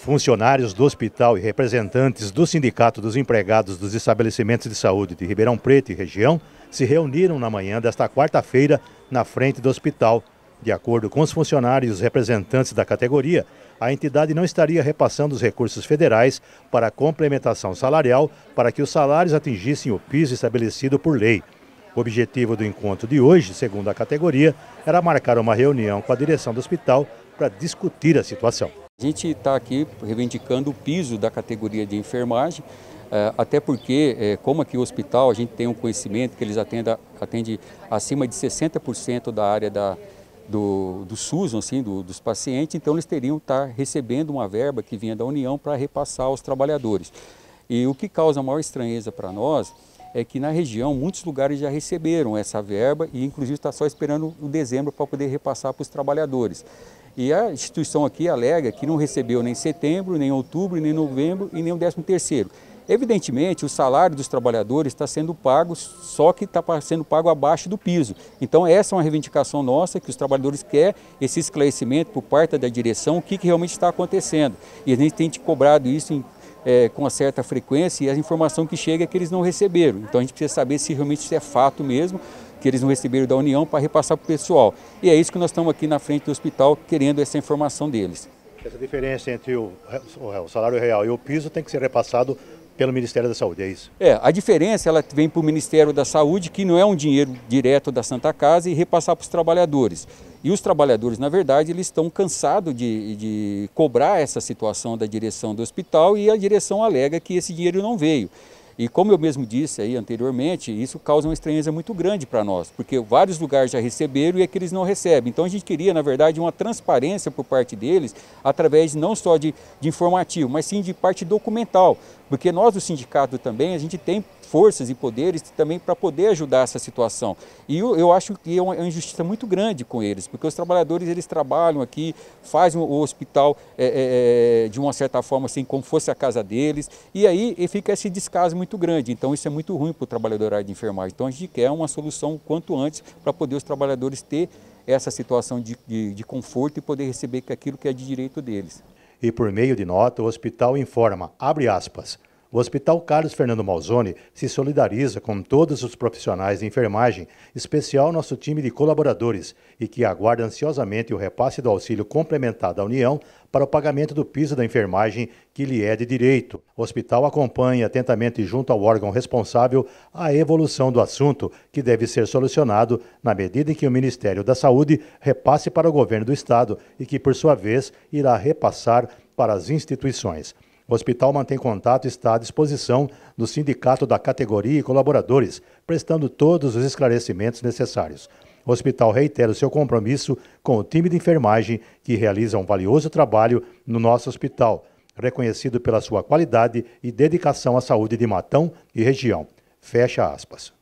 funcionários do hospital e representantes do Sindicato dos Empregados dos Estabelecimentos de Saúde de Ribeirão Preto e região se reuniram na manhã desta quarta-feira na frente do hospital. De acordo com os funcionários e os representantes da categoria, a entidade não estaria repassando os recursos federais para a complementação salarial para que os salários atingissem o piso estabelecido por lei. O objetivo do encontro de hoje, segundo a categoria, era marcar uma reunião com a direção do hospital para discutir a situação. A gente está aqui reivindicando o piso da categoria de enfermagem, eh, até porque, eh, como aqui o hospital, a gente tem um conhecimento que eles atendem atende acima de 60% da área da, do, do SUS, assim, do, dos pacientes, então eles teriam que estar tá recebendo uma verba que vinha da União para repassar aos trabalhadores. E o que causa maior estranheza para nós é que na região muitos lugares já receberam essa verba e inclusive está só esperando o dezembro para poder repassar para os trabalhadores. E a instituição aqui alega que não recebeu nem setembro, nem outubro, nem novembro e nem o décimo terceiro. Evidentemente, o salário dos trabalhadores está sendo pago, só que está sendo pago abaixo do piso. Então, essa é uma reivindicação nossa, que os trabalhadores querem esse esclarecimento por parte da direção, o que, que realmente está acontecendo. E a gente tem cobrado isso em, é, com uma certa frequência e a informação que chega é que eles não receberam. Então, a gente precisa saber se realmente isso é fato mesmo, que eles não receberam da União para repassar para o pessoal. E é isso que nós estamos aqui na frente do hospital querendo essa informação deles. Essa diferença entre o, o salário real e o piso tem que ser repassado pelo Ministério da Saúde, é isso? É, a diferença ela vem para o Ministério da Saúde, que não é um dinheiro direto da Santa Casa, e repassar para os trabalhadores. E os trabalhadores, na verdade, eles estão cansados de, de cobrar essa situação da direção do hospital e a direção alega que esse dinheiro não veio. E como eu mesmo disse aí anteriormente, isso causa uma estranheza muito grande para nós, porque vários lugares já receberam e é que eles não recebem. Então a gente queria, na verdade, uma transparência por parte deles, através não só de, de informativo, mas sim de parte documental, porque nós do sindicato também, a gente tem forças e poderes também para poder ajudar essa situação. E eu, eu, acho que é, é uma injustiça muito grande com eles, porque os trabalhadores eles trabalham aqui, fazem o hospital é, é, é, de uma certa forma assim, como fosse a casa deles, e aí fica esse descaso muito grande. Então isso é muito ruim para o trabalhador de enfermagem. Então a gente quer uma solução quanto antes para poder os trabalhadores ter essa situação de, de, de conforto e poder receber aquilo que é de direito deles e por meio de nota o hospital informa, abre aspas, o Hospital Carlos Fernando Malzone se solidariza com todos os profissionais de enfermagem, especial nosso time de colaboradores, e que aguarda ansiosamente o repasse do auxílio complementar da União para o pagamento do piso da enfermagem que lhe é de direito. O hospital acompanha atentamente junto ao órgão responsável a evolução do assunto, que deve ser solucionado na medida em que o Ministério da Saúde repasse para o governo do estado e que, por sua vez, irá repassar para as instituições. O hospital mantém contato e está à disposição do sindicato da categoria e colaboradores, prestando todos os esclarecimentos necessários. O hospital reitera o seu compromisso com o time de enfermagem, que realiza um valioso trabalho no nosso hospital, reconhecido pela sua qualidade e dedicação à saúde de Matão e região. Fecha aspas.